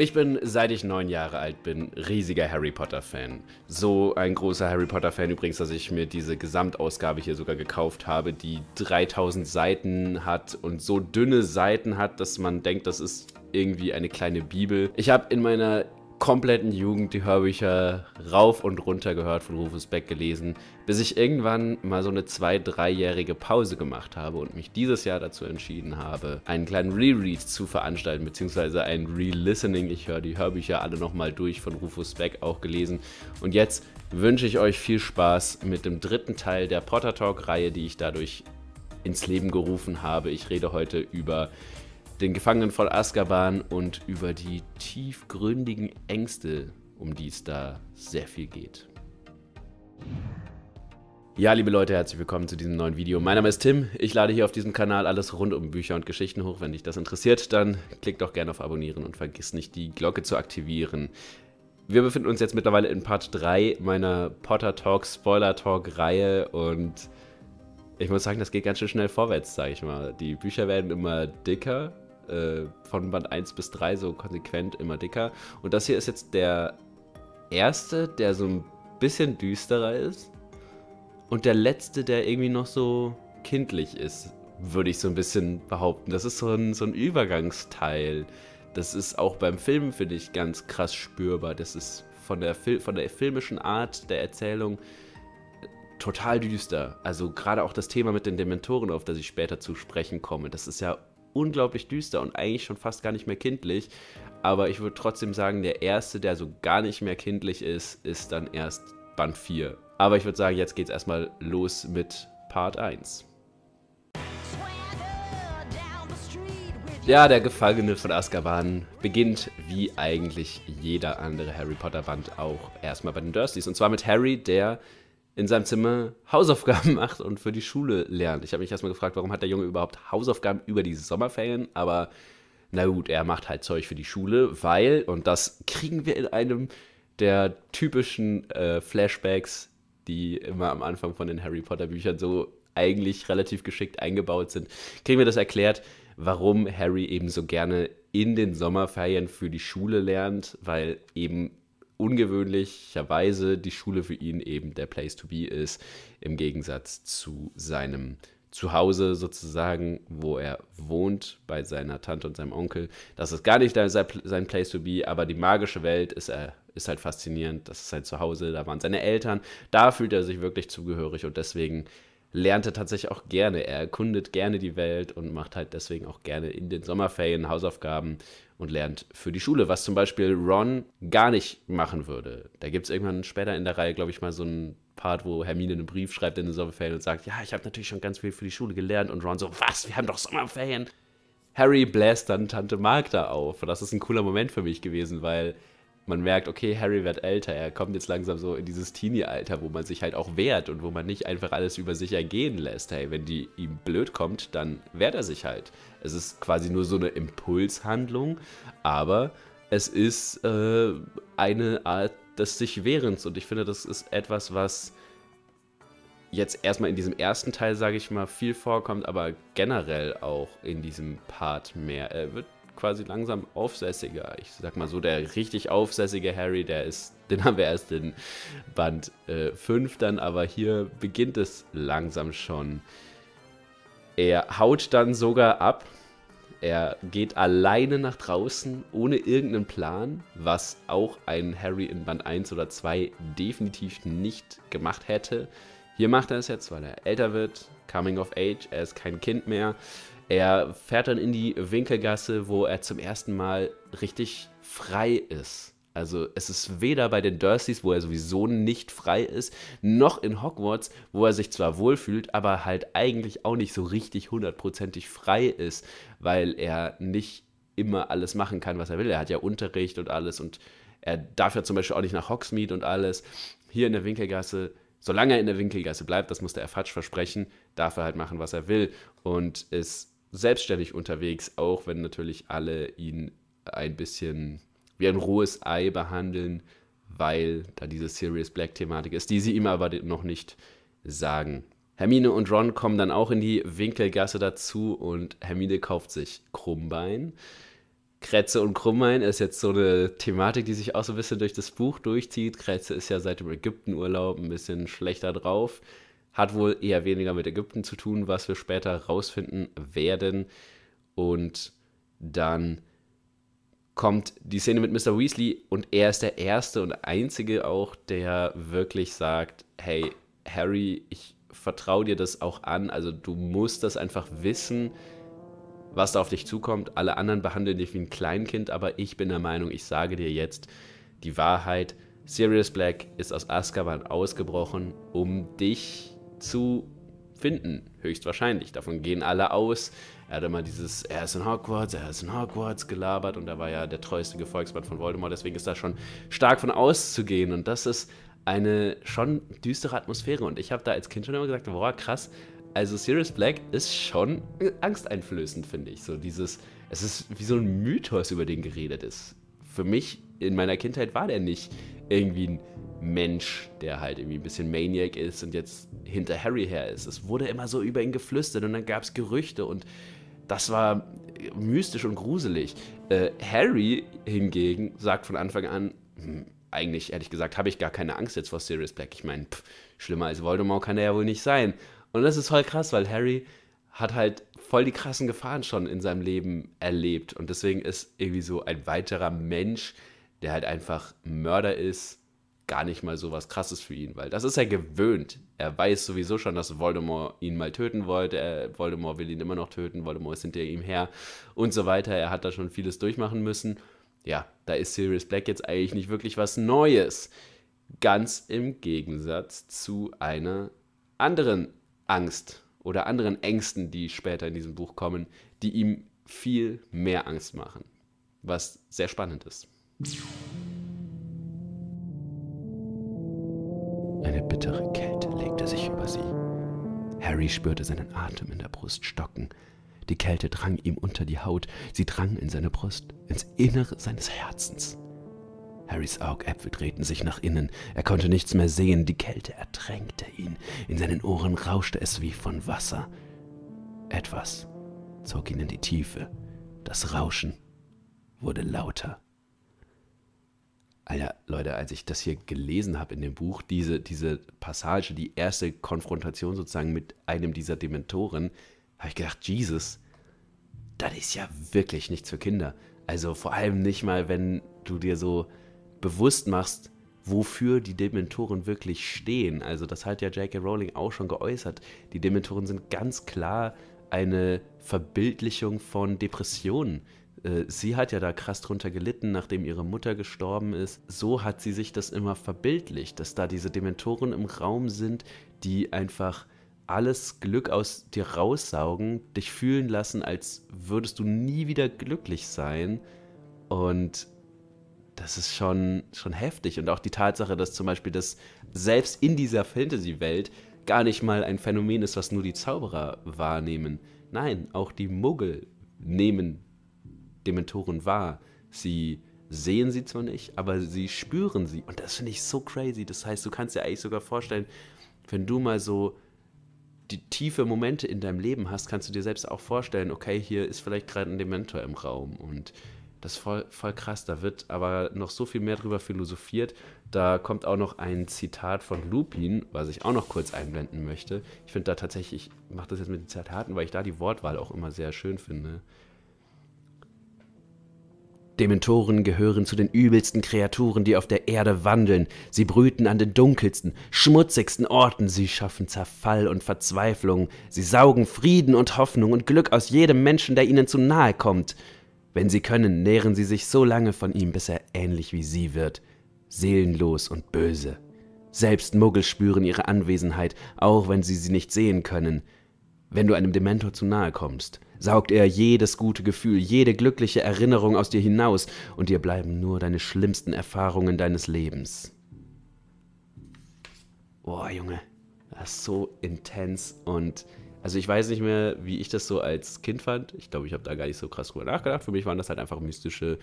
Ich bin, seit ich neun Jahre alt bin, riesiger Harry Potter-Fan. So ein großer Harry Potter-Fan übrigens, dass ich mir diese Gesamtausgabe hier sogar gekauft habe, die 3000 Seiten hat und so dünne Seiten hat, dass man denkt, das ist irgendwie eine kleine Bibel. Ich habe in meiner kompletten Jugend, die Hörbücher rauf und runter gehört, von Rufus Beck gelesen, bis ich irgendwann mal so eine zwei-, dreijährige Pause gemacht habe und mich dieses Jahr dazu entschieden habe, einen kleinen Reread zu veranstalten, beziehungsweise ein Re-Listening. Ich höre die Hörbücher alle nochmal durch, von Rufus Beck auch gelesen. Und jetzt wünsche ich euch viel Spaß mit dem dritten Teil der Potter Talk-Reihe, die ich dadurch ins Leben gerufen habe. Ich rede heute über den Gefangenen von Azkaban und über die tiefgründigen Ängste, um die es da sehr viel geht. Ja, liebe Leute, herzlich willkommen zu diesem neuen Video. Mein Name ist Tim. Ich lade hier auf diesem Kanal alles rund um Bücher und Geschichten hoch. Wenn dich das interessiert, dann klick doch gerne auf Abonnieren und vergiss nicht, die Glocke zu aktivieren. Wir befinden uns jetzt mittlerweile in Part 3 meiner Potter Talk Spoiler Talk Reihe und ich muss sagen, das geht ganz schön schnell vorwärts, sage ich mal. Die Bücher werden immer dicker äh, von Band 1 bis 3 so konsequent immer dicker. Und das hier ist jetzt der erste, der so ein bisschen düsterer ist. Und der letzte, der irgendwie noch so kindlich ist, würde ich so ein bisschen behaupten. Das ist so ein, so ein Übergangsteil. Das ist auch beim Film, finde ich, ganz krass spürbar. Das ist von der, Fil von der filmischen Art der Erzählung total düster. Also gerade auch das Thema mit den Dementoren, auf das ich später zu sprechen komme, das ist ja unglaublich düster und eigentlich schon fast gar nicht mehr kindlich. Aber ich würde trotzdem sagen, der erste, der so gar nicht mehr kindlich ist, ist dann erst Band 4. Aber ich würde sagen, jetzt geht's erstmal los mit Part 1. Ja, der Gefangene von Azkaban beginnt wie eigentlich jeder andere Harry Potter Band auch erstmal bei den Dursleys. Und zwar mit Harry, der in seinem Zimmer Hausaufgaben macht und für die Schule lernt. Ich habe mich erstmal gefragt, warum hat der Junge überhaupt Hausaufgaben über die Sommerferien, aber na gut, er macht halt Zeug für die Schule, weil, und das kriegen wir in einem der typischen äh, Flashbacks, die immer am Anfang von den Harry Potter Büchern so eigentlich relativ geschickt eingebaut sind, kriegen wir das erklärt, warum Harry eben so gerne in den Sommerferien für die Schule lernt, weil eben ungewöhnlicherweise die Schule für ihn eben der Place to be ist, im Gegensatz zu seinem Zuhause sozusagen, wo er wohnt, bei seiner Tante und seinem Onkel. Das ist gar nicht sein Place to be, aber die magische Welt ist, er, äh, ist halt faszinierend. Das ist sein Zuhause, da waren seine Eltern, da fühlt er sich wirklich zugehörig und deswegen lernt er tatsächlich auch gerne. Er erkundet gerne die Welt und macht halt deswegen auch gerne in den Sommerferien Hausaufgaben und lernt für die Schule, was zum Beispiel Ron gar nicht machen würde. Da gibt es irgendwann später in der Reihe, glaube ich, mal so einen Part, wo Hermine einen Brief schreibt in den Sommerferien und sagt, ja, ich habe natürlich schon ganz viel für die Schule gelernt und Ron so, was, wir haben doch Sommerferien. Harry bläst dann Tante Magda auf. Und das ist ein cooler Moment für mich gewesen, weil man merkt, okay, Harry wird älter, er kommt jetzt langsam so in dieses Teenie-Alter, wo man sich halt auch wehrt und wo man nicht einfach alles über sich ergehen lässt. Hey, wenn die ihm blöd kommt, dann wehrt er sich halt. Es ist quasi nur so eine Impulshandlung, aber es ist äh, eine Art des sich Wehrens und ich finde, das ist etwas, was jetzt erstmal in diesem ersten Teil, sage ich mal, viel vorkommt, aber generell auch in diesem Part mehr. Er wird quasi langsam aufsässiger. Ich sag mal so, der richtig aufsässige Harry, der ist, den haben wir erst in Band 5 äh, dann, aber hier beginnt es langsam schon. Er haut dann sogar ab. Er geht alleine nach draußen, ohne irgendeinen Plan, was auch ein Harry in Band 1 oder 2 definitiv nicht gemacht hätte. Hier macht er es jetzt, weil er älter wird, Coming of Age, er ist kein Kind mehr. Er fährt dann in die Winkelgasse, wo er zum ersten Mal richtig frei ist. Also es ist weder bei den Dursleys, wo er sowieso nicht frei ist, noch in Hogwarts, wo er sich zwar wohlfühlt, aber halt eigentlich auch nicht so richtig hundertprozentig frei ist, weil er nicht immer alles machen kann, was er will. Er hat ja Unterricht und alles und er darf ja zum Beispiel auch nicht nach Hogsmeade und alles. Hier in der Winkelgasse, solange er in der Winkelgasse bleibt, das musste er Fatsch versprechen, darf er halt machen, was er will und ist selbstständig unterwegs, auch wenn natürlich alle ihn ein bisschen wie ein rohes Ei behandeln, weil da diese Serious Black-Thematik ist, die sie ihm aber noch nicht sagen. Hermine und Ron kommen dann auch in die Winkelgasse dazu und Hermine kauft sich Krummbein. Kretze und Krummbein ist jetzt so eine Thematik, die sich auch so ein bisschen durch das Buch durchzieht. Kretze ist ja seit dem Ägyptenurlaub ein bisschen schlechter drauf. Hat wohl eher weniger mit Ägypten zu tun, was wir später rausfinden werden. Und dann kommt die Szene mit Mr. Weasley und er ist der Erste und Einzige auch, der wirklich sagt, hey, Harry, ich vertraue dir das auch an, also du musst das einfach wissen, was da auf dich zukommt. Alle anderen behandeln dich wie ein Kleinkind, aber ich bin der Meinung, ich sage dir jetzt die Wahrheit. Sirius Black ist aus Azkaban ausgebrochen, um dich zu finden, höchstwahrscheinlich. Davon gehen alle aus. Er hat immer dieses, er ist in Hogwarts, er ist in Hogwarts gelabert und er war ja der treueste Gefolgsmann von Voldemort, deswegen ist da schon stark von auszugehen und das ist eine schon düstere Atmosphäre und ich habe da als Kind schon immer gesagt, boah krass, also Sirius Black ist schon angsteinflößend, finde ich. So dieses, es ist wie so ein Mythos, über den geredet ist. Für mich in meiner Kindheit war der nicht irgendwie ein Mensch, der halt irgendwie ein bisschen Maniac ist und jetzt hinter Harry her ist. Es wurde immer so über ihn geflüstert und dann gab es Gerüchte und das war mystisch und gruselig. Äh, Harry hingegen sagt von Anfang an, hm, eigentlich ehrlich gesagt, habe ich gar keine Angst jetzt vor Sirius Black. Ich meine, schlimmer als Voldemort kann er ja wohl nicht sein. Und das ist voll krass, weil Harry hat halt voll die krassen Gefahren schon in seinem Leben erlebt. Und deswegen ist irgendwie so ein weiterer Mensch, der halt einfach Mörder ist, gar nicht mal so was Krasses für ihn, weil das ist er gewöhnt. Er weiß sowieso schon, dass Voldemort ihn mal töten wollte. Er, Voldemort will ihn immer noch töten. Voldemort ist hinter ihm her und so weiter. Er hat da schon vieles durchmachen müssen. Ja, da ist Sirius Black jetzt eigentlich nicht wirklich was Neues. Ganz im Gegensatz zu einer anderen Angst oder anderen Ängsten, die später in diesem Buch kommen, die ihm viel mehr Angst machen. Was sehr spannend ist. Harry spürte seinen Atem in der Brust stocken. Die Kälte drang ihm unter die Haut, sie drang in seine Brust, ins Innere seines Herzens. Harrys Augäpfel drehten sich nach innen, er konnte nichts mehr sehen, die Kälte ertränkte ihn, in seinen Ohren rauschte es wie von Wasser. Etwas zog ihn in die Tiefe, das Rauschen wurde lauter. Alter, Leute, als ich das hier gelesen habe in dem Buch, diese, diese Passage, die erste Konfrontation sozusagen mit einem dieser Dementoren, habe ich gedacht, Jesus, das ist ja wirklich nichts für Kinder. Also vor allem nicht mal, wenn du dir so bewusst machst, wofür die Dementoren wirklich stehen. Also das hat ja J.K. Rowling auch schon geäußert. Die Dementoren sind ganz klar eine Verbildlichung von Depressionen. Äh, sie hat ja da krass drunter gelitten, nachdem ihre Mutter gestorben ist. So hat sie sich das immer verbildlicht, dass da diese Dementoren im Raum sind, die einfach alles Glück aus dir raussaugen, dich fühlen lassen, als würdest du nie wieder glücklich sein. Und das ist schon, schon heftig. Und auch die Tatsache, dass zum Beispiel das selbst in dieser Fantasy-Welt gar nicht mal ein Phänomen ist, was nur die Zauberer wahrnehmen. Nein, auch die Muggel nehmen Dementoren wahr. Sie sehen sie zwar nicht, aber sie spüren sie. Und das finde ich so crazy. Das heißt, du kannst dir eigentlich sogar vorstellen, wenn du mal so die tiefe Momente in deinem Leben hast, kannst du dir selbst auch vorstellen, okay, hier ist vielleicht gerade ein Dementor im Raum und das ist voll, voll krass, da wird aber noch so viel mehr drüber philosophiert. Da kommt auch noch ein Zitat von Lupin, was ich auch noch kurz einblenden möchte. Ich finde da tatsächlich, ich mache das jetzt mit den Zitaten, weil ich da die Wortwahl auch immer sehr schön finde. Dementoren gehören zu den übelsten Kreaturen, die auf der Erde wandeln. Sie brüten an den dunkelsten, schmutzigsten Orten. Sie schaffen Zerfall und Verzweiflung. Sie saugen Frieden und Hoffnung und Glück aus jedem Menschen, der ihnen zu nahe kommt. Wenn sie können, nähren sie sich so lange von ihm, bis er ähnlich wie sie wird. Seelenlos und böse. Selbst Muggel spüren ihre Anwesenheit, auch wenn sie sie nicht sehen können. Wenn du einem Dementor zu nahe kommst, saugt er jedes gute Gefühl, jede glückliche Erinnerung aus dir hinaus, und dir bleiben nur deine schlimmsten Erfahrungen deines Lebens. Boah, Junge, das ist so intens und also ich weiß nicht mehr, wie ich das so als Kind fand. Ich glaube, ich habe da gar nicht so krass drüber nachgedacht. Für mich waren das halt einfach mystische,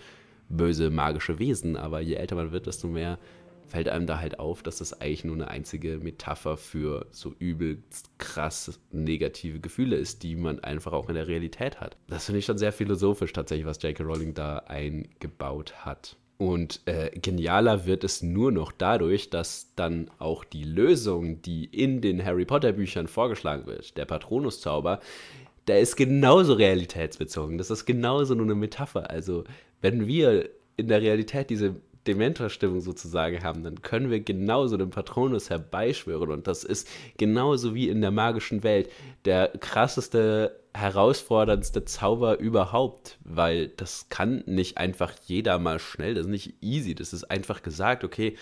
böse, magische Wesen. Aber je älter man wird, desto mehr fällt einem da halt auf, dass das eigentlich nur eine einzige Metapher für so übelst krass negative Gefühle ist, die man einfach auch in der Realität hat. Das finde ich schon sehr philosophisch tatsächlich, was J.K. Rowling da eingebaut hat. Und äh, genialer wird es nur noch dadurch, dass dann auch die Lösung, die in den Harry Potter Büchern vorgeschlagen wird, der Patronuszauber, der ist genauso realitätsbezogen. Das ist genauso nur eine Metapher. Also wenn wir in der Realität diese Dementor-Stimmung sozusagen haben, dann können wir genauso den Patronus herbeischwören. Und das ist genauso wie in der magischen Welt der krasseste, herausforderndste Zauber überhaupt, weil das kann nicht einfach jeder mal schnell, das ist nicht easy, das ist einfach gesagt, okay,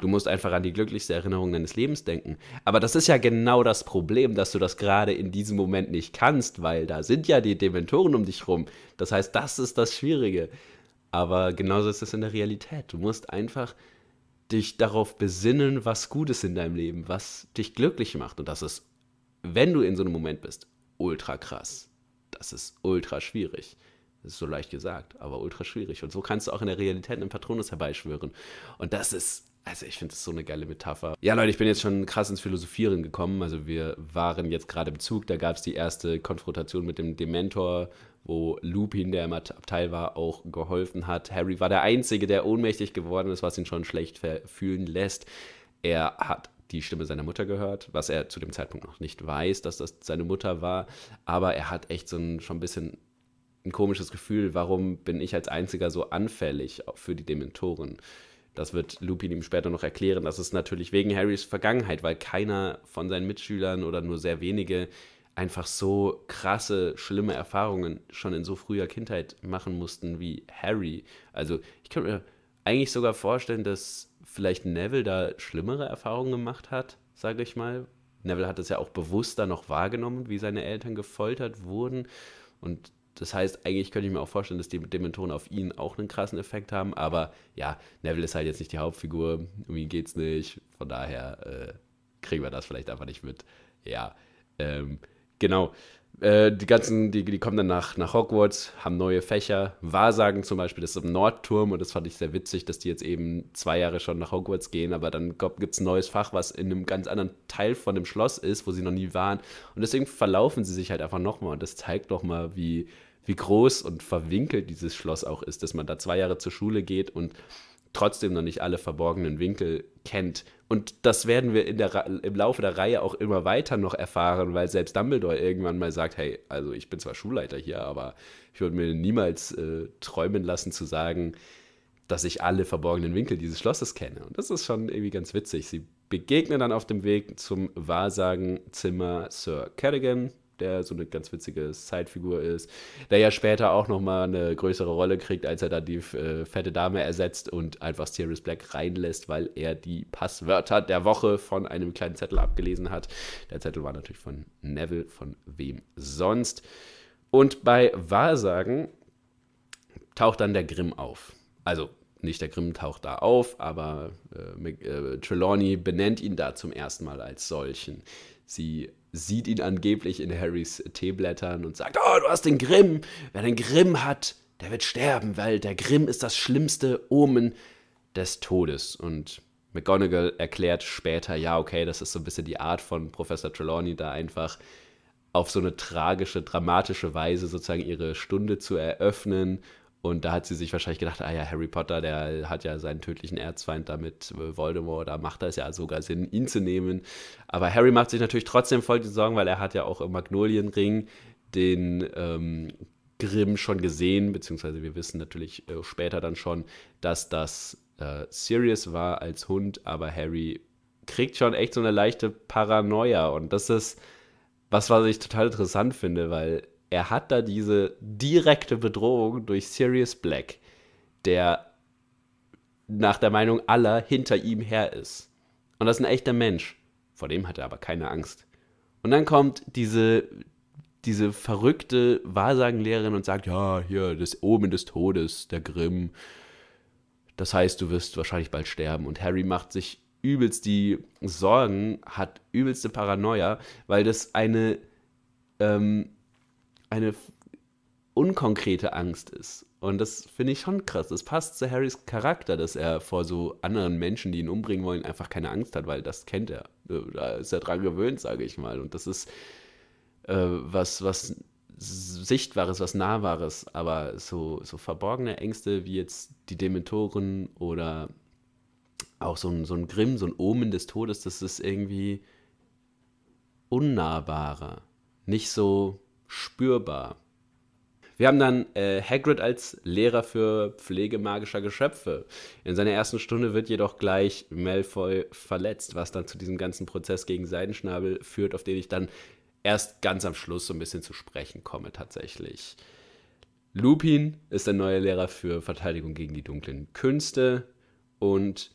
Du musst einfach an die glücklichste Erinnerung deines Lebens denken. Aber das ist ja genau das Problem, dass du das gerade in diesem Moment nicht kannst, weil da sind ja die Dementoren um dich rum. Das heißt, das ist das Schwierige. Aber genauso ist es in der Realität. Du musst einfach dich darauf besinnen, was gut ist in deinem Leben, was dich glücklich macht. Und das ist, wenn du in so einem Moment bist, ultra krass. Das ist ultra schwierig. Das ist so leicht gesagt, aber ultra schwierig. Und so kannst du auch in der Realität einen Patronus herbeischwören. Und das ist, also ich finde das so eine geile Metapher. Ja, Leute, ich bin jetzt schon krass ins Philosophieren gekommen. Also wir waren jetzt gerade im Zug, da gab es die erste Konfrontation mit dem Dementor wo Lupin, der im Abteil war, auch geholfen hat. Harry war der Einzige, der ohnmächtig geworden ist, was ihn schon schlecht fühlen lässt. Er hat die Stimme seiner Mutter gehört, was er zu dem Zeitpunkt noch nicht weiß, dass das seine Mutter war. Aber er hat echt so ein, schon ein bisschen ein komisches Gefühl, warum bin ich als Einziger so anfällig für die Dementoren? Das wird Lupin ihm später noch erklären. Das ist natürlich wegen Harrys Vergangenheit, weil keiner von seinen Mitschülern oder nur sehr wenige einfach so krasse, schlimme Erfahrungen schon in so früher Kindheit machen mussten wie Harry. Also ich könnte mir eigentlich sogar vorstellen, dass vielleicht Neville da schlimmere Erfahrungen gemacht hat, sage ich mal. Neville hat es ja auch bewusster noch wahrgenommen, wie seine Eltern gefoltert wurden. Und das heißt, eigentlich könnte ich mir auch vorstellen, dass die Dementoren auf ihn auch einen krassen Effekt haben. Aber ja, Neville ist halt jetzt nicht die Hauptfigur. Um ihn geht's nicht. Von daher äh, kriegen wir das vielleicht einfach nicht mit. Ja. Ähm, Genau. Äh, die ganzen, die, die kommen dann nach, nach Hogwarts, haben neue Fächer. Wahrsagen zum Beispiel, das ist im Nordturm und das fand ich sehr witzig, dass die jetzt eben zwei Jahre schon nach Hogwarts gehen, aber dann gibt es ein neues Fach, was in einem ganz anderen Teil von dem Schloss ist, wo sie noch nie waren. Und deswegen verlaufen sie sich halt einfach nochmal und das zeigt nochmal, wie, wie groß und verwinkelt dieses Schloss auch ist, dass man da zwei Jahre zur Schule geht und trotzdem noch nicht alle verborgenen Winkel kennt. Und das werden wir in der, im Laufe der Reihe auch immer weiter noch erfahren, weil selbst Dumbledore irgendwann mal sagt, hey, also ich bin zwar Schulleiter hier, aber ich würde mir niemals äh, träumen lassen zu sagen, dass ich alle verborgenen Winkel dieses Schlosses kenne. Und das ist schon irgendwie ganz witzig. Sie begegnen dann auf dem Weg zum Wahrsagenzimmer Sir Kerrigan, der so eine ganz witzige Sidefigur ist, der ja später auch nochmal eine größere Rolle kriegt, als er da die äh, fette Dame ersetzt und einfach Sirius Black reinlässt, weil er die Passwörter der Woche von einem kleinen Zettel abgelesen hat. Der Zettel war natürlich von Neville, von wem sonst. Und bei Wahrsagen taucht dann der Grimm auf. Also nicht der Grimm taucht da auf, aber äh, äh, Trelawney benennt ihn da zum ersten Mal als solchen. Sie sieht ihn angeblich in Harrys Teeblättern und sagt, oh, du hast den Grimm. Wer den Grimm hat, der wird sterben, weil der Grimm ist das schlimmste Omen des Todes. Und McGonagall erklärt später, ja, okay, das ist so ein bisschen die Art von Professor Trelawney, da einfach auf so eine tragische, dramatische Weise sozusagen ihre Stunde zu eröffnen und da hat sie sich wahrscheinlich gedacht, ah ja, Harry Potter, der hat ja seinen tödlichen Erzfeind damit, Voldemort, da macht das ja sogar Sinn, ihn zu nehmen. Aber Harry macht sich natürlich trotzdem voll die Sorgen, weil er hat ja auch im Magnolienring den ähm, Grimm schon gesehen, beziehungsweise wir wissen natürlich äh, später dann schon, dass das äh, Sirius war als Hund, aber Harry kriegt schon echt so eine leichte Paranoia und das ist was, was ich total interessant finde, weil er hat da diese direkte Bedrohung durch Sirius Black, der nach der Meinung aller hinter ihm her ist. Und das ist ein echter Mensch. Vor dem hat er aber keine Angst. Und dann kommt diese, diese verrückte Wahrsagenlehrerin und sagt, ja, hier, das Omen des Todes, der Grimm. Das heißt, du wirst wahrscheinlich bald sterben. Und Harry macht sich übelst die Sorgen, hat übelste Paranoia, weil das eine ähm, eine unkonkrete Angst ist. Und das finde ich schon krass. Das passt zu Harrys Charakter, dass er vor so anderen Menschen, die ihn umbringen wollen, einfach keine Angst hat, weil das kennt er. Äh, da ist er dran gewöhnt, sage ich mal. Und das ist äh, was, was Sichtbares, was Nahbares. Aber so, so verborgene Ängste wie jetzt die Dementoren oder auch so ein, so ein Grimm, so ein Omen des Todes, das ist irgendwie unnahbarer. Nicht so spürbar. Wir haben dann äh, Hagrid als Lehrer für Pflege magischer Geschöpfe. In seiner ersten Stunde wird jedoch gleich Malfoy verletzt, was dann zu diesem ganzen Prozess gegen Seidenschnabel führt, auf den ich dann erst ganz am Schluss so ein bisschen zu sprechen komme tatsächlich. Lupin ist der neue Lehrer für Verteidigung gegen die dunklen Künste und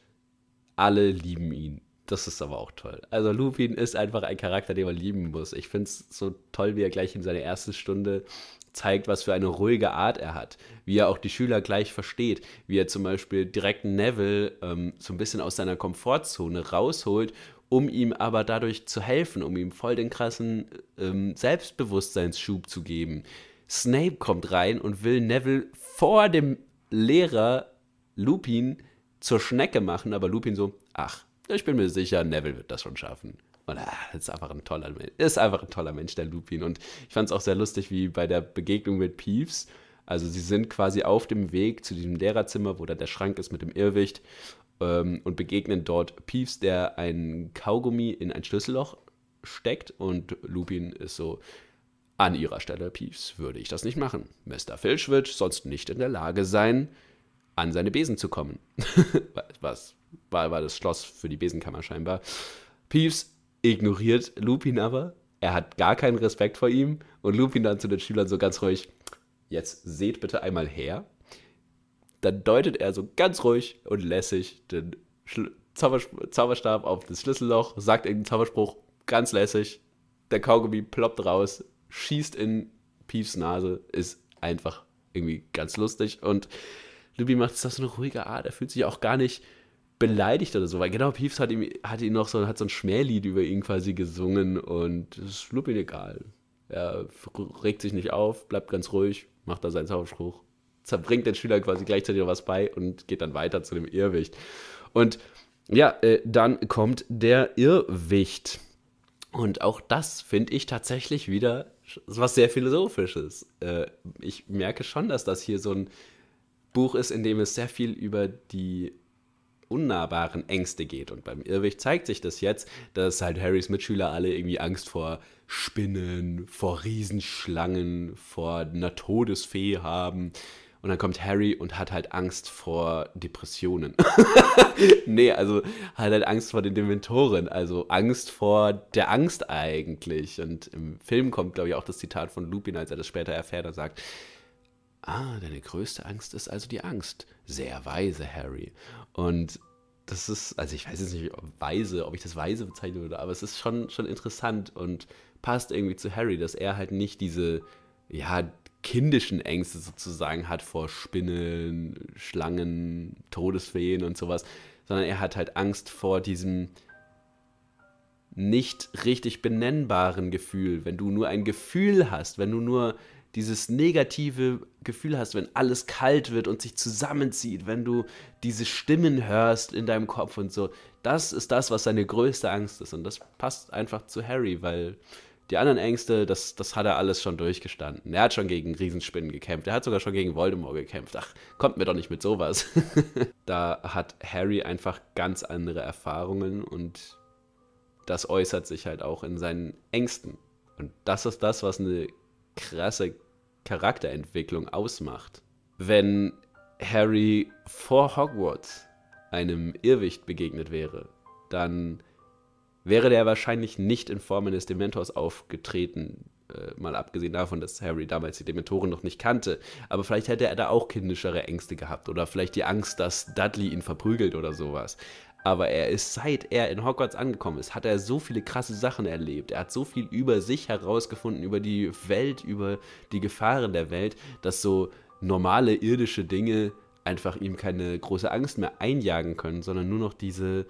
alle lieben ihn. Das ist aber auch toll. Also Lupin ist einfach ein Charakter, den man lieben muss. Ich finde es so toll, wie er gleich in seiner ersten Stunde zeigt, was für eine ruhige Art er hat, wie er auch die Schüler gleich versteht, wie er zum Beispiel direkt Neville ähm, so ein bisschen aus seiner Komfortzone rausholt, um ihm aber dadurch zu helfen, um ihm voll den krassen ähm, Selbstbewusstseinsschub zu geben. Snape kommt rein und will Neville vor dem Lehrer Lupin zur Schnecke machen, aber Lupin so, ach, ich bin mir sicher, Neville wird das schon schaffen. Und ah, ist einfach ein toller Mensch. Ist einfach ein toller Mensch, der Lupin. Und ich fand es auch sehr lustig, wie bei der Begegnung mit Peeves. Also sie sind quasi auf dem Weg zu diesem Lehrerzimmer, wo da der Schrank ist mit dem Irrwicht ähm, und begegnen dort Peeves, der ein Kaugummi in ein Schlüsselloch steckt und Lupin ist so, an ihrer Stelle, Peeves, würde ich das nicht machen. Mr. Filch wird sonst nicht in der Lage sein, an seine Besen zu kommen. Was war, war das Schloss für die Besenkammer scheinbar. Peeves ignoriert Lupin aber. Er hat gar keinen Respekt vor ihm. Und Lupin dann zu den Schülern so ganz ruhig, jetzt seht bitte einmal her. Dann deutet er so ganz ruhig und lässig den Schl Zauberstab auf das Schlüsselloch, sagt irgendeinen Zauberspruch, ganz lässig. Der Kaugummi ploppt raus, schießt in Peeves Nase, ist einfach irgendwie ganz lustig. Und Lupin macht es auf so eine ruhige Art. Er fühlt sich auch gar nicht beleidigt oder so, weil genau Peeves hat, ihm, hat ihn noch so, hat so ein Schmählied über ihn quasi gesungen und es ist Lupin egal. Er regt sich nicht auf, bleibt ganz ruhig, macht da seinen Zauberspruch, zerbringt den Schüler quasi gleichzeitig noch was bei und geht dann weiter zu dem Irrwicht. Und ja, äh, dann kommt der Irrwicht. Und auch das finde ich tatsächlich wieder was sehr Philosophisches. Äh, ich merke schon, dass das hier so ein Buch ist, in dem es sehr viel über die unnahbaren Ängste geht. Und beim Irrwig zeigt sich das jetzt, dass halt Harrys Mitschüler alle irgendwie Angst vor Spinnen, vor Riesenschlangen, vor einer Todesfee haben. Und dann kommt Harry und hat halt Angst vor Depressionen. nee, also hat halt Angst vor den Dementoren, also Angst vor der Angst eigentlich. Und im Film kommt, glaube ich, auch das Zitat von Lupin, als er das später erfährt, er sagt, Ah, deine größte Angst ist also die Angst. Sehr weise, Harry. Und das ist, also ich weiß jetzt nicht, ob weise, ob ich das weise bezeichnen würde, aber es ist schon, schon interessant und passt irgendwie zu Harry, dass er halt nicht diese, ja, kindischen Ängste sozusagen hat vor Spinnen, Schlangen, Todesfeen und sowas, sondern er hat halt Angst vor diesem nicht richtig benennbaren Gefühl, wenn du nur ein Gefühl hast, wenn du nur dieses negative Gefühl hast, wenn alles kalt wird und sich zusammenzieht, wenn du diese Stimmen hörst in deinem Kopf und so. Das ist das, was seine größte Angst ist. Und das passt einfach zu Harry, weil die anderen Ängste, das, das hat er alles schon durchgestanden. Er hat schon gegen Riesenspinnen gekämpft. Er hat sogar schon gegen Voldemort gekämpft. Ach, kommt mir doch nicht mit sowas. da hat Harry einfach ganz andere Erfahrungen und das äußert sich halt auch in seinen Ängsten. Und das ist das, was eine krasse Charakterentwicklung ausmacht. Wenn Harry vor Hogwarts einem Irrwicht begegnet wäre, dann wäre der wahrscheinlich nicht in Form eines Dementors aufgetreten. Äh, mal abgesehen davon, dass Harry damals die Dementoren noch nicht kannte. Aber vielleicht hätte er da auch kindischere Ängste gehabt. Oder vielleicht die Angst, dass Dudley ihn verprügelt oder sowas. Aber er ist, seit er in Hogwarts angekommen ist, hat er so viele krasse Sachen erlebt. Er hat so viel über sich herausgefunden, über die Welt, über die Gefahren der Welt, dass so normale irdische Dinge einfach ihm keine große Angst mehr einjagen können, sondern nur noch diese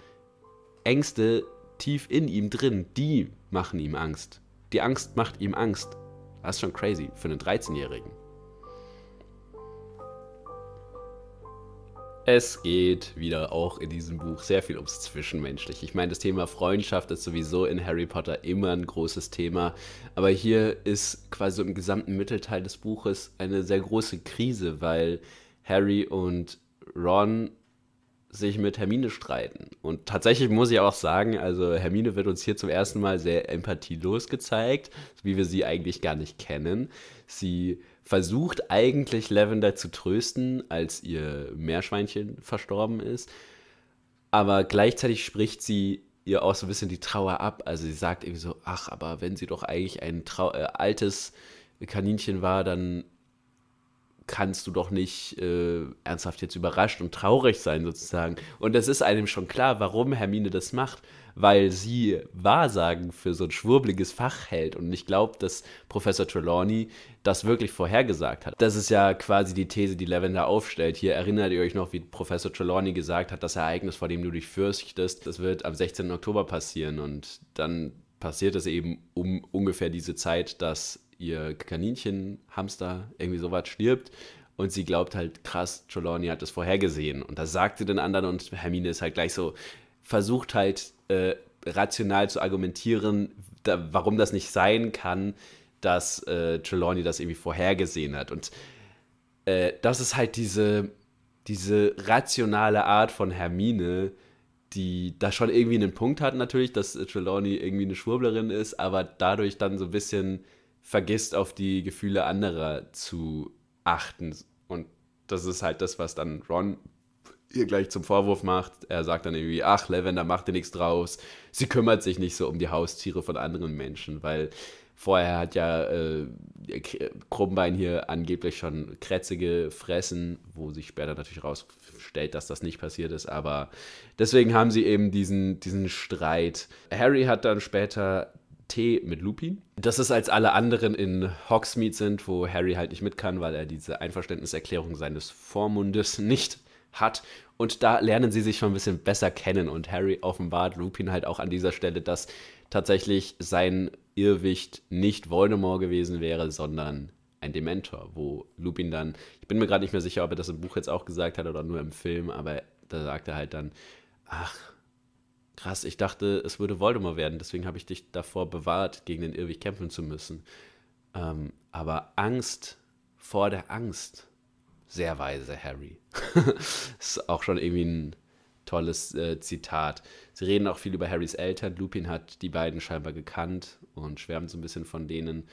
Ängste tief in ihm drin, die machen ihm Angst. Die Angst macht ihm Angst. Das ist schon crazy für einen 13-Jährigen. Es geht wieder auch in diesem Buch sehr viel ums Zwischenmenschliche. Ich meine, das Thema Freundschaft ist sowieso in Harry Potter immer ein großes Thema. Aber hier ist quasi im gesamten Mittelteil des Buches eine sehr große Krise, weil Harry und Ron sich mit Hermine streiten. Und tatsächlich muss ich auch sagen, also Hermine wird uns hier zum ersten Mal sehr empathielos gezeigt, wie wir sie eigentlich gar nicht kennen. Sie versucht eigentlich Lavender zu trösten, als ihr Meerschweinchen verstorben ist. Aber gleichzeitig spricht sie ihr auch so ein bisschen die Trauer ab. Also sie sagt irgendwie so, ach, aber wenn sie doch eigentlich ein Trau äh, altes Kaninchen war, dann kannst du doch nicht äh, ernsthaft jetzt überrascht und traurig sein sozusagen. Und es ist einem schon klar, warum Hermine das macht weil sie Wahrsagen für so ein schwurbliges Fach hält. Und ich glaube, dass Professor Trelawney das wirklich vorhergesagt hat. Das ist ja quasi die These, die Lavender aufstellt. Hier erinnert ihr euch noch, wie Professor Trelawney gesagt hat, das Ereignis, vor dem du dich fürchtest, das wird am 16. Oktober passieren. Und dann passiert es eben um ungefähr diese Zeit, dass ihr Kaninchen, Hamster, irgendwie sowas stirbt. Und sie glaubt halt, krass, Trelawney hat das vorhergesehen. Und das sagt sie den anderen und Hermine ist halt gleich so, versucht halt äh, rational zu argumentieren, da, warum das nicht sein kann, dass äh, Trelawney das irgendwie vorhergesehen hat. Und äh, das ist halt diese, diese rationale Art von Hermine, die da schon irgendwie einen Punkt hat natürlich, dass äh, Trelawney irgendwie eine Schwurblerin ist, aber dadurch dann so ein bisschen vergisst, auf die Gefühle anderer zu achten. Und das ist halt das, was dann Ron ihr gleich zum Vorwurf macht. Er sagt dann irgendwie, ach, Lavender macht dir nichts draus. Sie kümmert sich nicht so um die Haustiere von anderen Menschen, weil vorher hat ja äh, Krummbein hier angeblich schon Krätze gefressen, wo sich später natürlich rausstellt, dass das nicht passiert ist. Aber deswegen haben sie eben diesen, diesen Streit. Harry hat dann später Tee mit Lupin. Das ist, als alle anderen in Hogsmeade sind, wo Harry halt nicht mit kann, weil er diese Einverständniserklärung seines Vormundes nicht hat. Und da lernen sie sich schon ein bisschen besser kennen. Und Harry offenbart Lupin halt auch an dieser Stelle, dass tatsächlich sein Irrwicht nicht Voldemort gewesen wäre, sondern ein Dementor, wo Lupin dann, ich bin mir gerade nicht mehr sicher, ob er das im Buch jetzt auch gesagt hat oder nur im Film, aber da sagt er halt dann, ach, krass, ich dachte, es würde Voldemort werden, deswegen habe ich dich davor bewahrt, gegen den Irrweg kämpfen zu müssen. Ähm, aber Angst vor der Angst sehr weise, Harry. ist auch schon irgendwie ein tolles äh, Zitat. Sie reden auch viel über Harrys Eltern. Lupin hat die beiden scheinbar gekannt und schwärmt so ein bisschen von denen,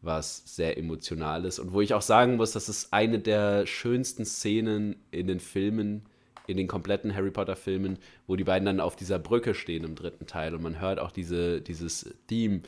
was sehr emotional ist. Und wo ich auch sagen muss, das ist eine der schönsten Szenen in den Filmen, in den kompletten Harry Potter-Filmen, wo die beiden dann auf dieser Brücke stehen im dritten Teil und man hört auch diese, dieses Theme.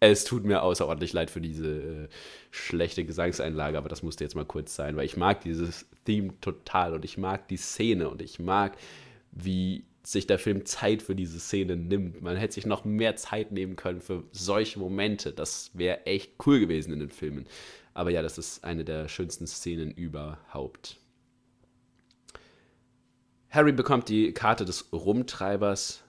Es tut mir außerordentlich leid für diese äh, schlechte Gesangseinlage, aber das musste jetzt mal kurz sein, weil ich mag dieses Theme total und ich mag die Szene und ich mag, wie sich der Film Zeit für diese Szene nimmt. Man hätte sich noch mehr Zeit nehmen können für solche Momente. Das wäre echt cool gewesen in den Filmen. Aber ja, das ist eine der schönsten Szenen überhaupt. Harry bekommt die Karte des Rumtreibers.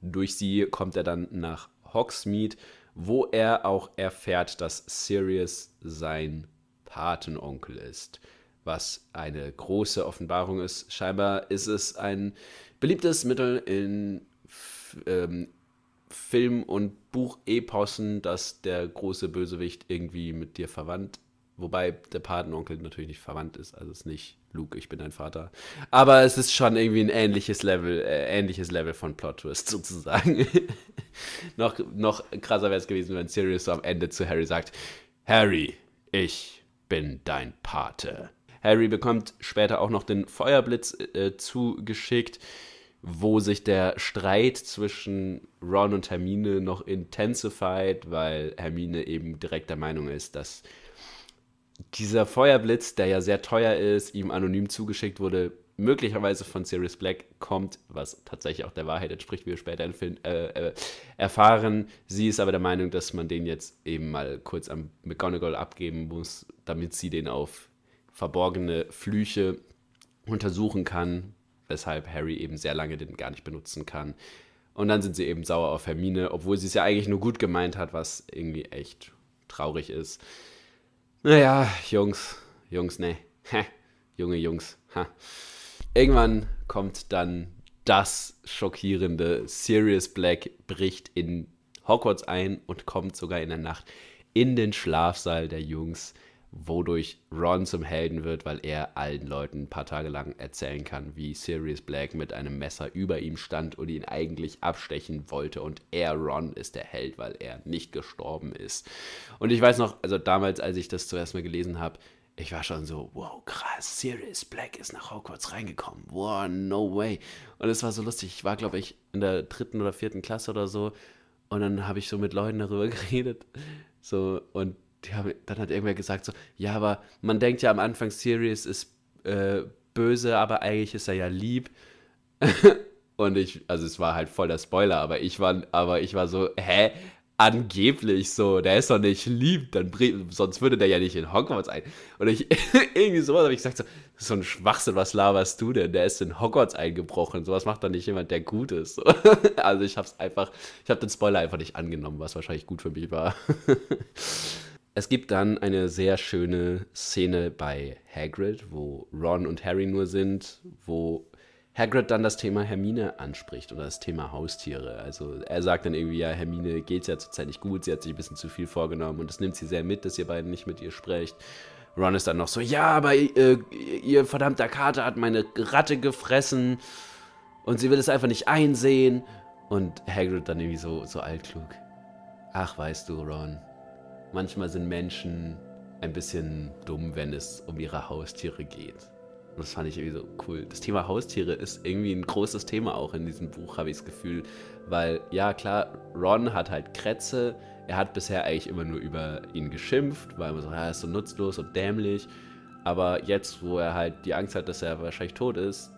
Durch sie kommt er dann nach Hogsmeade, wo er auch erfährt, dass Sirius sein Patenonkel ist. Was eine große Offenbarung ist. Scheinbar ist es ein beliebtes Mittel in ähm, Film- und Buchepossen, dass der große Bösewicht irgendwie mit dir verwandt, wobei der Patenonkel natürlich nicht verwandt ist, also es ist nicht Luke, ich bin dein Vater. Aber es ist schon irgendwie ein ähnliches Level, äh, ähnliches Level von Plot Twist sozusagen. noch, noch krasser wäre es gewesen, wenn Sirius so am Ende zu Harry sagt: Harry, ich bin dein Pate. Harry bekommt später auch noch den Feuerblitz äh, zugeschickt wo sich der Streit zwischen Ron und Hermine noch intensified, weil Hermine eben direkt der Meinung ist, dass dieser Feuerblitz, der ja sehr teuer ist, ihm anonym zugeschickt wurde, möglicherweise von Sirius Black kommt, was tatsächlich auch der Wahrheit entspricht, wie wir später äh, äh, erfahren. Sie ist aber der Meinung, dass man den jetzt eben mal kurz am McGonagall abgeben muss, damit sie den auf verborgene Flüche untersuchen kann, weshalb Harry eben sehr lange den gar nicht benutzen kann. Und dann sind sie eben sauer auf Hermine, obwohl sie es ja eigentlich nur gut gemeint hat, was irgendwie echt traurig ist. Naja, Jungs, Jungs, ne. Junge Jungs. Ha. Irgendwann kommt dann das schockierende. Sirius Black bricht in Hogwarts ein und kommt sogar in der Nacht in den Schlafsaal der Jungs wodurch Ron zum Helden wird, weil er allen Leuten ein paar Tage lang erzählen kann, wie Sirius Black mit einem Messer über ihm stand und ihn eigentlich abstechen wollte und er, Ron, ist der Held, weil er nicht gestorben ist. Und ich weiß noch, also damals, als ich das zuerst mal gelesen habe, ich war schon so, wow, krass, Sirius Black ist nach Hogwarts reingekommen. Wow, no way. Und es war so lustig. Ich war, glaube ich, in der dritten oder vierten Klasse oder so. Und dann habe ich so mit Leuten darüber geredet. So, und haben, dann hat irgendwer gesagt so, ja, aber man denkt ja am Anfang, Sirius ist äh, böse, aber eigentlich ist er ja lieb. Und ich, also es war halt voll der Spoiler, aber ich war, aber ich war so, hä? Angeblich so, der ist doch nicht lieb, dann sonst würde der ja nicht in Hogwarts ein. Und ich, irgendwie sowas habe ich gesagt, so, so ein Schwachsinn, was laberst du denn? Der ist in Hogwarts eingebrochen, sowas macht doch nicht jemand, der gut ist. also ich habe es einfach, ich habe den Spoiler einfach nicht angenommen, was wahrscheinlich gut für mich war. Es gibt dann eine sehr schöne Szene bei Hagrid, wo Ron und Harry nur sind, wo Hagrid dann das Thema Hermine anspricht oder das Thema Haustiere. Also er sagt dann irgendwie, ja, Hermine geht es ja zurzeit nicht gut, sie hat sich ein bisschen zu viel vorgenommen und es nimmt sie sehr mit, dass ihr beiden nicht mit ihr sprecht. Ron ist dann noch so, ja, aber äh, ihr verdammter Kater hat meine Ratte gefressen und sie will es einfach nicht einsehen. Und Hagrid dann irgendwie so, so altklug. Ach, weißt du, Ron, manchmal sind Menschen ein bisschen dumm, wenn es um ihre Haustiere geht. Und das fand ich irgendwie so cool. Das Thema Haustiere ist irgendwie ein großes Thema auch in diesem Buch, habe ich das Gefühl. Weil, ja, klar, Ron hat halt Krätze. Er hat bisher eigentlich immer nur über ihn geschimpft, weil man so, ja, er ist so nutzlos und dämlich. Aber jetzt, wo er halt die Angst hat, dass er wahrscheinlich tot ist,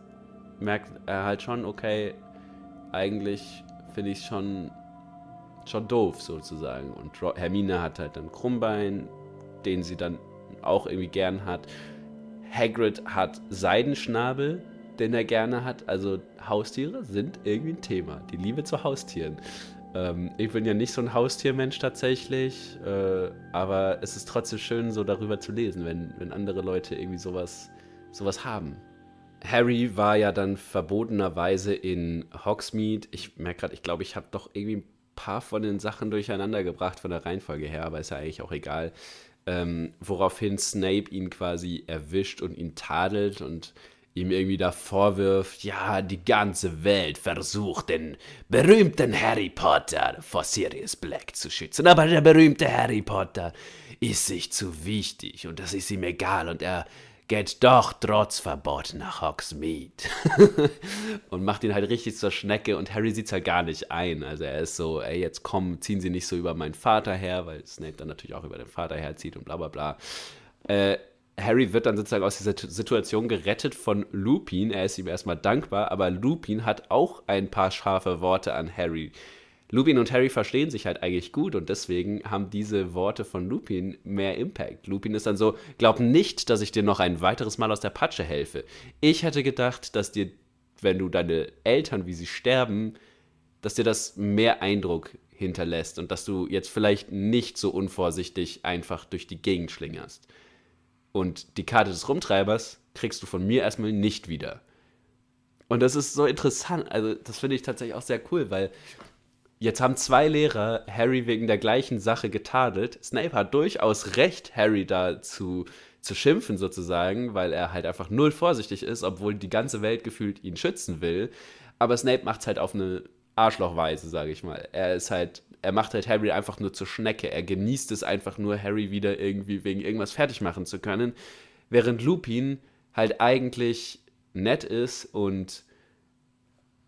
merkt er halt schon, okay, eigentlich finde ich es schon schon doof sozusagen. Und Hermine hat halt dann Krummbein, den sie dann auch irgendwie gern hat. Hagrid hat Seidenschnabel, den er gerne hat. Also Haustiere sind irgendwie ein Thema. Die Liebe zu Haustieren. Ähm, ich bin ja nicht so ein Haustiermensch tatsächlich, äh, aber es ist trotzdem schön, so darüber zu lesen, wenn, wenn andere Leute irgendwie sowas, sowas haben. Harry war ja dann verbotenerweise in Hogsmeade. Ich merke gerade, ich glaube, ich habe doch irgendwie ein paar von den Sachen durcheinander gebracht von der Reihenfolge her, aber ist ja eigentlich auch egal. Ähm, woraufhin Snape ihn quasi erwischt und ihn tadelt und ihm irgendwie da vorwirft, ja, die ganze Welt versucht, den berühmten Harry Potter vor Sirius Black zu schützen. Aber der berühmte Harry Potter ist sich zu wichtig und das ist ihm egal und er geht doch trotz Verbot nach Hogsmeade. und macht ihn halt richtig zur Schnecke und Harry sieht es halt gar nicht ein. Also er ist so, ey, jetzt komm, ziehen Sie nicht so über meinen Vater her, weil Snape dann natürlich auch über den Vater herzieht und bla bla bla. Äh, Harry wird dann sozusagen aus dieser Situation gerettet von Lupin. Er ist ihm erstmal dankbar, aber Lupin hat auch ein paar scharfe Worte an Harry Lupin und Harry verstehen sich halt eigentlich gut und deswegen haben diese Worte von Lupin mehr Impact. Lupin ist dann so, glaub nicht, dass ich dir noch ein weiteres Mal aus der Patsche helfe. Ich hätte gedacht, dass dir, wenn du deine Eltern, wie sie sterben, dass dir das mehr Eindruck hinterlässt und dass du jetzt vielleicht nicht so unvorsichtig einfach durch die Gegend schlingerst. Und die Karte des Rumtreibers kriegst du von mir erstmal nicht wieder. Und das ist so interessant, also das finde ich tatsächlich auch sehr cool, weil Jetzt haben zwei Lehrer Harry wegen der gleichen Sache getadelt. Snape hat durchaus recht, Harry dazu zu schimpfen sozusagen, weil er halt einfach null vorsichtig ist, obwohl die ganze Welt gefühlt ihn schützen will. Aber Snape macht es halt auf eine Arschlochweise, sage ich mal. Er ist halt, er macht halt Harry einfach nur zur Schnecke. Er genießt es einfach nur, Harry wieder irgendwie wegen irgendwas fertig machen zu können, während Lupin halt eigentlich nett ist und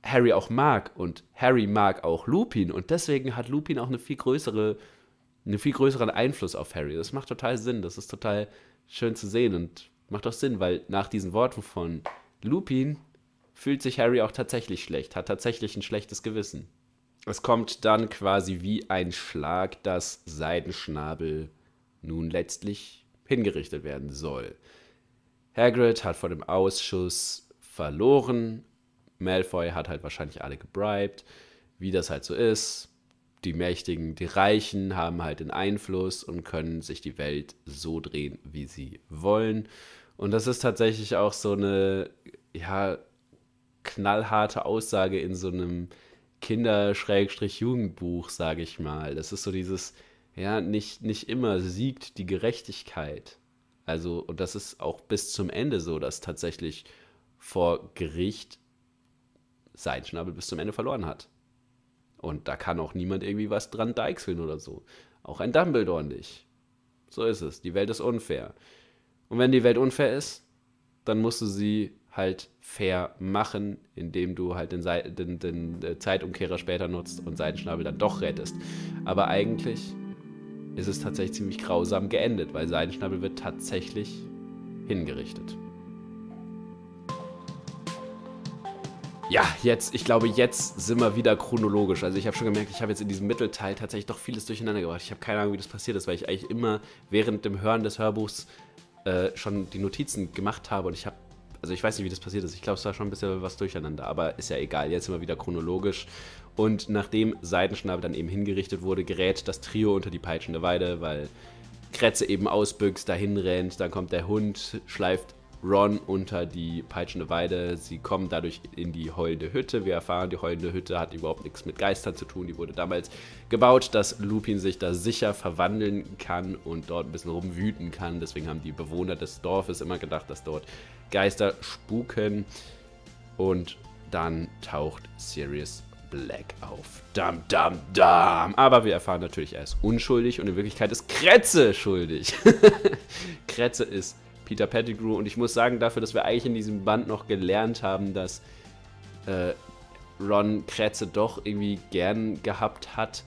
Harry auch mag und Harry mag auch Lupin und deswegen hat Lupin auch eine viel größere, einen viel größeren Einfluss auf Harry. Das macht total Sinn, das ist total schön zu sehen und macht auch Sinn, weil nach diesen Worten von Lupin fühlt sich Harry auch tatsächlich schlecht, hat tatsächlich ein schlechtes Gewissen. Es kommt dann quasi wie ein Schlag, dass Seidenschnabel nun letztlich hingerichtet werden soll. Hagrid hat vor dem Ausschuss verloren Malfoy hat halt wahrscheinlich alle gebribed, wie das halt so ist. Die Mächtigen, die Reichen haben halt den Einfluss und können sich die Welt so drehen, wie sie wollen. Und das ist tatsächlich auch so eine, ja, knallharte Aussage in so einem Kinder-Jugendbuch, sage ich mal. Das ist so dieses, ja, nicht, nicht immer siegt die Gerechtigkeit. Also, und das ist auch bis zum Ende so, dass tatsächlich vor Gericht seinen Schnabel bis zum Ende verloren hat. Und da kann auch niemand irgendwie was dran deichseln oder so. Auch ein Dumbledore nicht. So ist es. Die Welt ist unfair. Und wenn die Welt unfair ist, dann musst du sie halt fair machen, indem du halt den, Sei den, den äh, Zeitumkehrer später nutzt und Seidenschnabel dann doch rettest. Aber eigentlich ist es tatsächlich ziemlich grausam geendet, weil Seidenschnabel wird tatsächlich hingerichtet. Ja, jetzt, ich glaube, jetzt sind wir wieder chronologisch. Also ich habe schon gemerkt, ich habe jetzt in diesem Mittelteil tatsächlich doch vieles durcheinander gebracht. Ich habe keine Ahnung, wie das passiert ist, weil ich eigentlich immer während dem Hören des Hörbuchs äh, schon die Notizen gemacht habe und ich habe, also ich weiß nicht, wie das passiert ist. Ich glaube, es war schon ein bisschen was durcheinander, aber ist ja egal. Jetzt sind wir wieder chronologisch. Und nachdem Seidenschnabel dann eben hingerichtet wurde, gerät das Trio unter die peitschende Weide, weil Kretze eben ausbüchst, dahin rennt, dann kommt der Hund, schleift Ron unter die peitschende Weide. Sie kommen dadurch in die heulende Hütte. Wir erfahren, die heulende Hütte hat überhaupt nichts mit Geistern zu tun. Die wurde damals gebaut, dass Lupin sich da sicher verwandeln kann und dort ein bisschen rumwüten kann. Deswegen haben die Bewohner des Dorfes immer gedacht, dass dort Geister spuken. Und dann taucht Sirius Black auf. Dam, dam, dam. Aber wir erfahren natürlich, er ist unschuldig und in Wirklichkeit ist Kretze schuldig. Kretze ist Peter Pettigrew. Und ich muss sagen, dafür, dass wir eigentlich in diesem Band noch gelernt haben, dass äh, Ron Kretze doch irgendwie gern gehabt hat,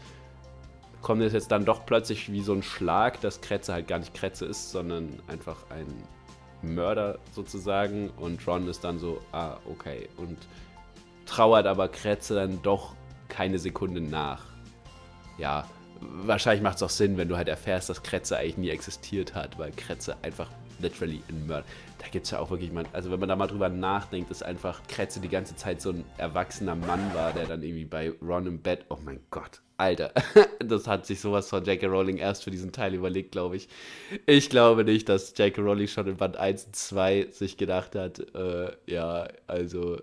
kommt es jetzt dann doch plötzlich wie so ein Schlag, dass Kretze halt gar nicht Kretze ist, sondern einfach ein Mörder sozusagen. Und Ron ist dann so, ah, okay. Und trauert aber Kretze dann doch keine Sekunde nach. Ja, wahrscheinlich macht es auch Sinn, wenn du halt erfährst, dass Kretze eigentlich nie existiert hat, weil Kretze einfach literally in Mörder. Da gibt es ja auch wirklich mal, also wenn man da mal drüber nachdenkt, ist einfach Kretze die ganze Zeit so ein erwachsener Mann war, der dann irgendwie bei Ron im Bett, oh mein Gott, Alter, das hat sich sowas von J.K. Rowling erst für diesen Teil überlegt, glaube ich. Ich glaube nicht, dass J.K. Rowling schon in Band 1 und 2 sich gedacht hat, äh, ja, also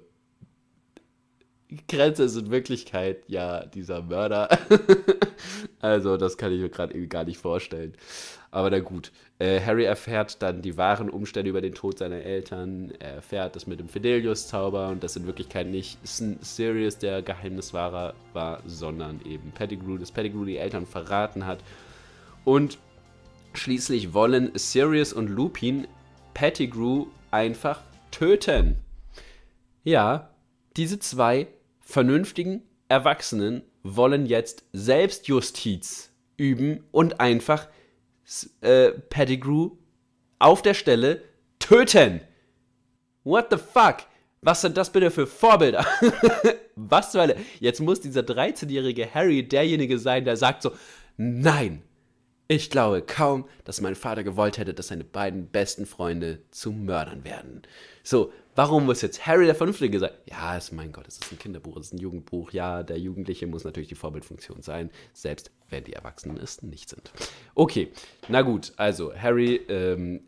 Grenze ist in Wirklichkeit ja dieser Mörder. also, das kann ich mir gerade irgendwie gar nicht vorstellen. Aber na gut. Äh, Harry erfährt dann die wahren Umstände über den Tod seiner Eltern. Er erfährt das mit dem Fidelius-Zauber und das in Wirklichkeit nicht Sirius der Geheimniswahrer war, sondern eben Pettigrew, dass Pettigrew die Eltern verraten hat. Und schließlich wollen Sirius und Lupin Pettigrew einfach töten. Ja, diese zwei vernünftigen Erwachsenen wollen jetzt Selbstjustiz üben und einfach äh, Pettigrew auf der Stelle töten. What the fuck? Was sind das bitte für Vorbilder? Was zur Hölle? Jetzt muss dieser 13-jährige Harry derjenige sein, der sagt so, nein, ich glaube kaum, dass mein Vater gewollt hätte, dass seine beiden besten Freunde zu Mördern werden. So, warum muss jetzt Harry der Vernünftige sein? Ja, ist mein Gott, es ist ein Kinderbuch, es ist ein Jugendbuch. Ja, der Jugendliche muss natürlich die Vorbildfunktion sein, selbst wenn die Erwachsenen es nicht sind. Okay, na gut, also Harry ähm,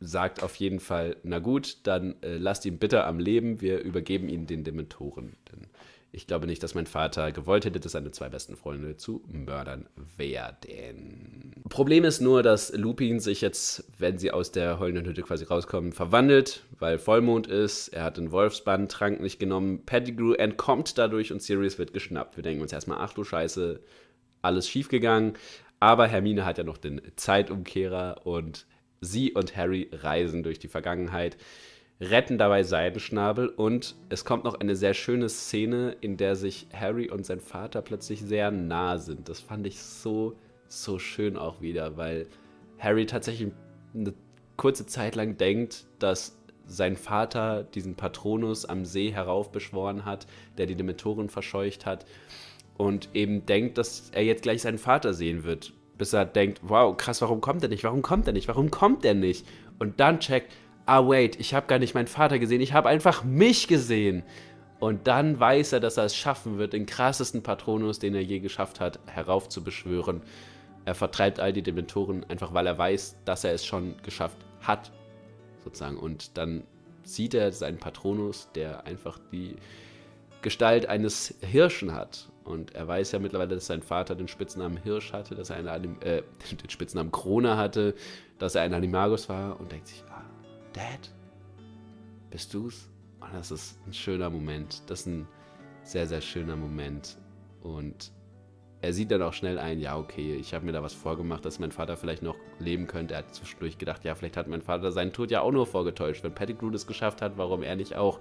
sagt auf jeden Fall, na gut, dann äh, lasst ihn bitte am Leben, wir übergeben ihn den Dementoren. Denn ich glaube nicht, dass mein Vater gewollt hätte, dass seine zwei besten Freunde zu Mördern werden. Problem ist nur, dass Lupin sich jetzt, wenn sie aus der heulenden Hütte quasi rauskommen, verwandelt, weil Vollmond ist. Er hat den wolfsband nicht genommen. Pettigrew entkommt dadurch und Sirius wird geschnappt. Wir denken uns erstmal, ach du Scheiße, alles schiefgegangen. Aber Hermine hat ja noch den Zeitumkehrer und sie und Harry reisen durch die Vergangenheit retten dabei Seidenschnabel und es kommt noch eine sehr schöne Szene, in der sich Harry und sein Vater plötzlich sehr nah sind. Das fand ich so, so schön auch wieder, weil Harry tatsächlich eine kurze Zeit lang denkt, dass sein Vater diesen Patronus am See heraufbeschworen hat, der die Dementoren verscheucht hat und eben denkt, dass er jetzt gleich seinen Vater sehen wird, bis er denkt, wow, krass, warum kommt er nicht? Warum kommt er nicht? Warum kommt er nicht? Und dann checkt, ah wait, ich habe gar nicht meinen Vater gesehen, ich habe einfach mich gesehen. Und dann weiß er, dass er es schaffen wird, den krassesten Patronus, den er je geschafft hat, heraufzubeschwören. Er vertreibt all die Dementoren, einfach weil er weiß, dass er es schon geschafft hat, sozusagen. Und dann sieht er seinen Patronus, der einfach die Gestalt eines Hirschen hat. Und er weiß ja mittlerweile, dass sein Vater den Spitznamen Hirsch hatte, dass er einen, Anim äh, den Spitznamen Krone hatte, dass er ein Animagus war und denkt sich, Dad, bist du's? Und ah, das ist ein schöner Moment. Das ist ein sehr, sehr schöner Moment. Und er sieht dann auch schnell ein, ja, okay, ich habe mir da was vorgemacht, dass mein Vater vielleicht noch leben könnte. Er hat zwischendurch gedacht, ja, vielleicht hat mein Vater seinen Tod ja auch nur vorgetäuscht. Wenn Pettigrew das geschafft hat, warum er nicht auch?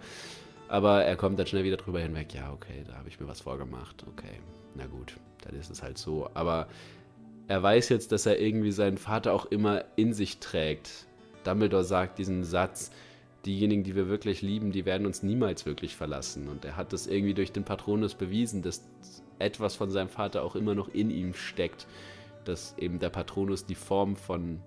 Aber er kommt dann schnell wieder drüber hinweg, ja, okay, da habe ich mir was vorgemacht. Okay, na gut, dann ist es halt so. Aber er weiß jetzt, dass er irgendwie seinen Vater auch immer in sich trägt. Dumbledore sagt diesen Satz, diejenigen, die wir wirklich lieben, die werden uns niemals wirklich verlassen. Und er hat das irgendwie durch den Patronus bewiesen, dass etwas von seinem Vater auch immer noch in ihm steckt, dass eben der Patronus die Form von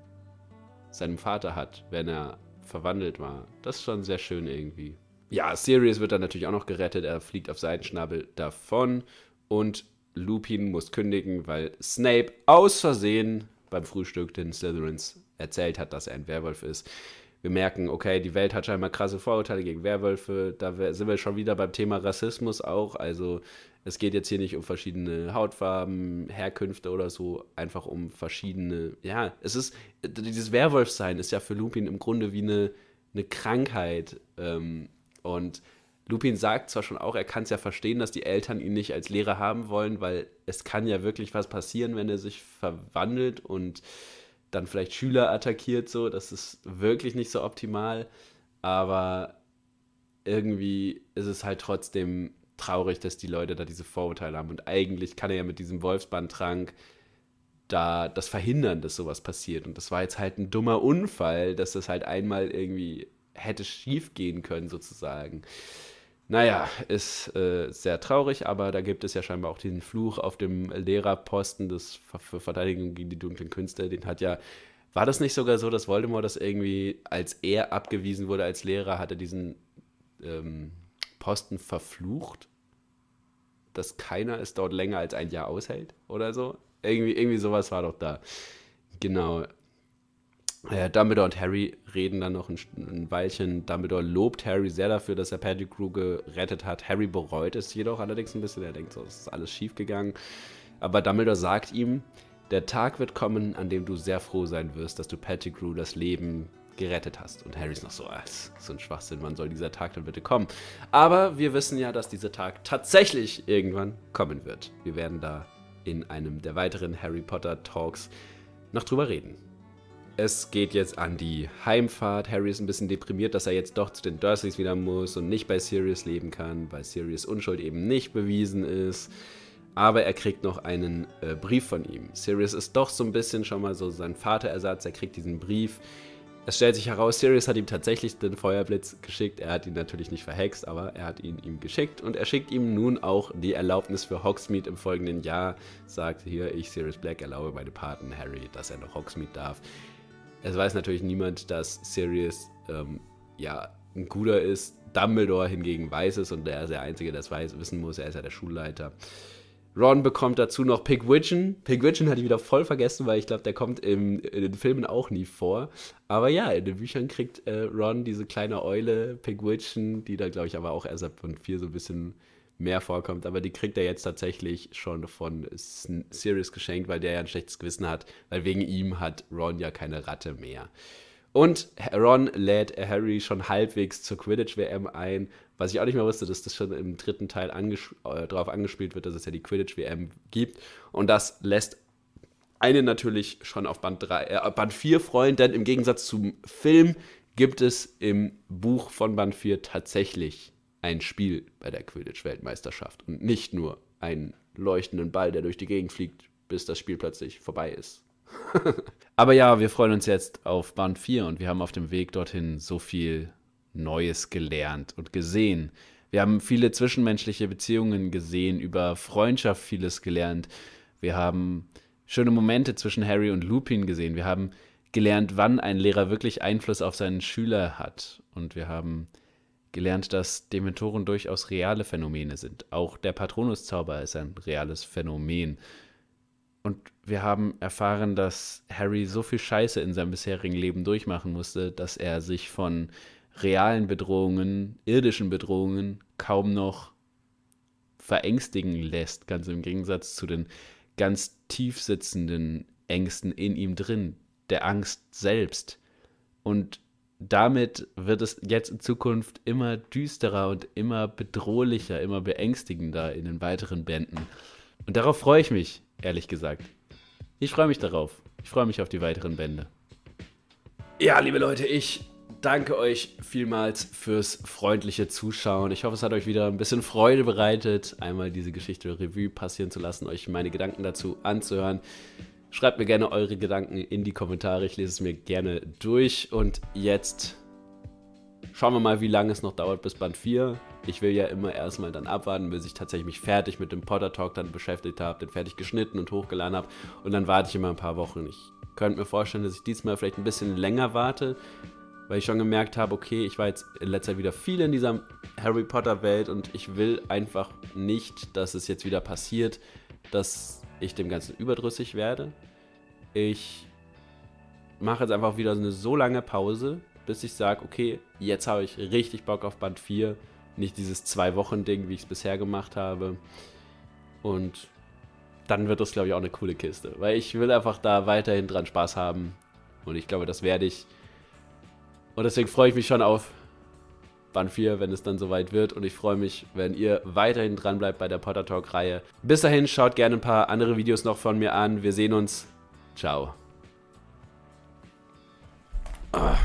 seinem Vater hat, wenn er verwandelt war. Das ist schon sehr schön irgendwie. Ja, Sirius wird dann natürlich auch noch gerettet. Er fliegt auf Seidenschnabel davon und Lupin muss kündigen, weil Snape aus Versehen beim Frühstück den Slytherins erzählt hat, dass er ein Werwolf ist. Wir merken, okay, die Welt hat scheinbar krasse Vorurteile gegen Werwölfe. Da sind wir schon wieder beim Thema Rassismus auch. Also es geht jetzt hier nicht um verschiedene Hautfarben, Herkünfte oder so, einfach um verschiedene. Ja, es ist dieses Werwolfsein ist ja für Lupin im Grunde wie eine, eine Krankheit. Ähm, und Lupin sagt zwar schon auch, er kann es ja verstehen, dass die Eltern ihn nicht als Lehrer haben wollen, weil es kann ja wirklich was passieren, wenn er sich verwandelt und dann vielleicht Schüler attackiert, so, das ist wirklich nicht so optimal, aber irgendwie ist es halt trotzdem traurig, dass die Leute da diese Vorurteile haben und eigentlich kann er ja mit diesem Wolfsbandtrank da das verhindern, dass sowas passiert und das war jetzt halt ein dummer Unfall, dass das halt einmal irgendwie hätte schief gehen können sozusagen. Naja, ist äh, sehr traurig, aber da gibt es ja scheinbar auch diesen Fluch auf dem Lehrerposten des, für Verteidigung gegen die dunklen Künste. Den hat ja war das nicht sogar so, dass Voldemort das irgendwie, als er abgewiesen wurde als Lehrer, hat er diesen ähm, Posten verflucht? Dass keiner es dort länger als ein Jahr aushält oder so? Irgendwie, irgendwie sowas war doch da. Genau. Ja, äh, Dumbledore und Harry reden dann noch ein, ein, Weilchen. Dumbledore lobt Harry sehr dafür, dass er Pettigrew gerettet hat. Harry bereut es jedoch allerdings ein bisschen. Er denkt, so, es ist alles schief gegangen. Aber Dumbledore sagt ihm, der Tag wird kommen, an dem du sehr froh sein wirst, dass du Pettigrew das Leben gerettet hast. Und Harry ist noch so, ah, so ein Schwachsinn, wann soll dieser Tag dann bitte kommen? Aber wir wissen ja, dass dieser Tag tatsächlich irgendwann kommen wird. Wir werden da in einem der weiteren Harry Potter Talks noch drüber reden es geht jetzt an die Heimfahrt. Harry ist ein bisschen deprimiert, dass er jetzt doch zu den Dursleys wieder muss und nicht bei Sirius leben kann, weil Sirius Unschuld eben nicht bewiesen ist. Aber er kriegt noch einen äh, Brief von ihm. Sirius ist doch so ein bisschen schon mal so sein Vaterersatz. Er kriegt diesen Brief. Es stellt sich heraus, Sirius hat ihm tatsächlich den Feuerblitz geschickt. Er hat ihn natürlich nicht verhext, aber er hat ihn ihm geschickt. Und er schickt ihm nun auch die Erlaubnis für Hogsmeade im folgenden Jahr. Sagt hier, ich, Sirius Black, erlaube meine Paten Harry, dass er noch Hogsmeade darf. Es weiß natürlich niemand, dass Sirius ähm, ja ein guter ist. Dumbledore hingegen weiß es und er ist der Einzige, der es wissen muss. Er ist ja der Schulleiter. Ron bekommt dazu noch Pigwidgeon. Pigwidgeon hatte ich wieder voll vergessen, weil ich glaube, der kommt im, in den Filmen auch nie vor. Aber ja, in den Büchern kriegt äh, Ron diese kleine Eule Pigwidgeon, die da, glaube ich, aber auch erst ab Band 4 so ein bisschen mehr vorkommt, aber die kriegt er jetzt tatsächlich schon von Sirius geschenkt, weil der ja ein schlechtes Gewissen hat, weil wegen ihm hat Ron ja keine Ratte mehr. Und Ron lädt Harry schon halbwegs zur Quidditch-WM ein, was ich auch nicht mehr wusste, dass das schon im dritten Teil anges äh, darauf angespielt wird, dass es ja die Quidditch-WM gibt. Und das lässt einen natürlich schon auf Band, 3, äh, Band 4 freuen, denn im Gegensatz zum Film gibt es im Buch von Band 4 tatsächlich ein Spiel bei der Quidditch-Weltmeisterschaft und nicht nur einen leuchtenden Ball, der durch die Gegend fliegt, bis das Spiel plötzlich vorbei ist. Aber ja, wir freuen uns jetzt auf Band 4 und wir haben auf dem Weg dorthin so viel Neues gelernt und gesehen. Wir haben viele zwischenmenschliche Beziehungen gesehen, über Freundschaft vieles gelernt. Wir haben schöne Momente zwischen Harry und Lupin gesehen. Wir haben gelernt, wann ein Lehrer wirklich Einfluss auf seinen Schüler hat. Und wir haben gelernt, dass Dementoren durchaus reale Phänomene sind. Auch der Patronuszauber ist ein reales Phänomen. Und wir haben erfahren, dass Harry so viel Scheiße in seinem bisherigen Leben durchmachen musste, dass er sich von realen Bedrohungen, irdischen Bedrohungen kaum noch verängstigen lässt, ganz im Gegensatz zu den ganz tief sitzenden Ängsten in ihm drin, der Angst selbst. Und damit wird es jetzt in Zukunft immer düsterer und immer bedrohlicher, immer beängstigender in den weiteren Bänden. Und darauf freue ich mich, ehrlich gesagt. Ich freue mich darauf. Ich freue mich auf die weiteren Bände. Ja, liebe Leute, ich danke euch vielmals fürs freundliche Zuschauen. Ich hoffe, es hat euch wieder ein bisschen Freude bereitet, einmal diese Geschichte Revue passieren zu lassen, euch meine Gedanken dazu anzuhören. Schreibt mir gerne eure Gedanken in die Kommentare. Ich lese es mir gerne durch. Und jetzt schauen wir mal, wie lange es noch dauert bis Band 4. Ich will ja immer erstmal dann abwarten, bis ich tatsächlich mich fertig mit dem Potter Talk dann beschäftigt habe, den fertig geschnitten und hochgeladen habe. Und dann warte ich immer ein paar Wochen. Ich könnte mir vorstellen, dass ich diesmal vielleicht ein bisschen länger warte, weil ich schon gemerkt habe, okay, ich war jetzt in letzter Zeit wieder viel in dieser Harry Potter Welt und ich will einfach nicht, dass es jetzt wieder passiert, dass ich dem Ganzen überdrüssig werde. Ich mache jetzt einfach wieder eine so lange Pause, bis ich sage, okay, jetzt habe ich richtig Bock auf Band 4. Nicht dieses Zwei-Wochen-Ding, wie ich es bisher gemacht habe. Und dann wird das, glaube ich, auch eine coole Kiste. Weil ich will einfach da weiterhin dran Spaß haben. Und ich glaube, das werde ich. Und deswegen freue ich mich schon auf Band 4, wenn es dann soweit wird. Und ich freue mich, wenn ihr weiterhin dran bleibt bei der Potter Talk-Reihe. Bis dahin, schaut gerne ein paar andere Videos noch von mir an. Wir sehen uns. Ciao. Ah.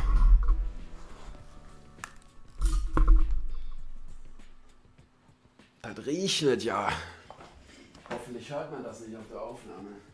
Das riecht nicht, ja. Hoffentlich hört man das nicht auf der Aufnahme.